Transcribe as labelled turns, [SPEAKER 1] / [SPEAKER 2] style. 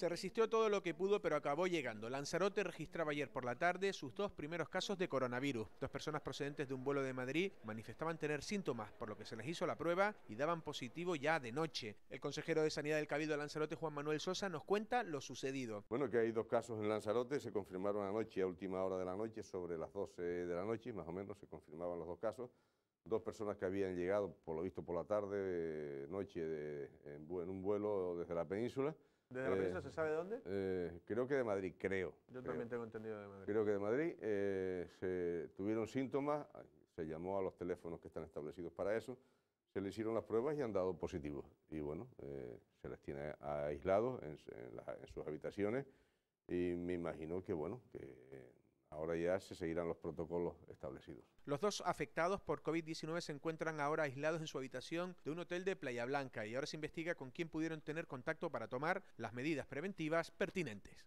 [SPEAKER 1] Se resistió todo lo que pudo, pero acabó llegando. Lanzarote registraba ayer por la tarde sus dos primeros casos de coronavirus. Dos personas procedentes de un vuelo de Madrid manifestaban tener síntomas, por lo que se les hizo la prueba y daban positivo ya de noche. El consejero de Sanidad del Cabildo de Lanzarote, Juan Manuel Sosa, nos cuenta lo sucedido.
[SPEAKER 2] Bueno, que hay dos casos en Lanzarote, se confirmaron anoche a última hora de la noche, sobre las 12 de la noche, más o menos se confirmaban los dos casos dos personas que habían llegado, por lo visto por la tarde, noche, de, en, en, un vuelo desde la península, ¿Desde la prensa eh, se sabe dónde? Eh, creo que de Madrid, creo. Yo también
[SPEAKER 3] tengo entendido de Madrid.
[SPEAKER 2] Creo que de Madrid eh, se tuvieron síntomas, se llamó a los teléfonos que están establecidos para eso, se le hicieron las pruebas y han dado positivos. Y bueno, se les tiene aislados en, en, sus habitaciones y me imagino que bueno, que Ahora ya se seguirán los protocolos establecidos.
[SPEAKER 1] Los dos afectados por COVID-19 se encuentran ahora aislados en su habitación de un hotel de Playa Blanca y ahora se investiga con quién pudieron tener contacto para tomar las medidas preventivas pertinentes.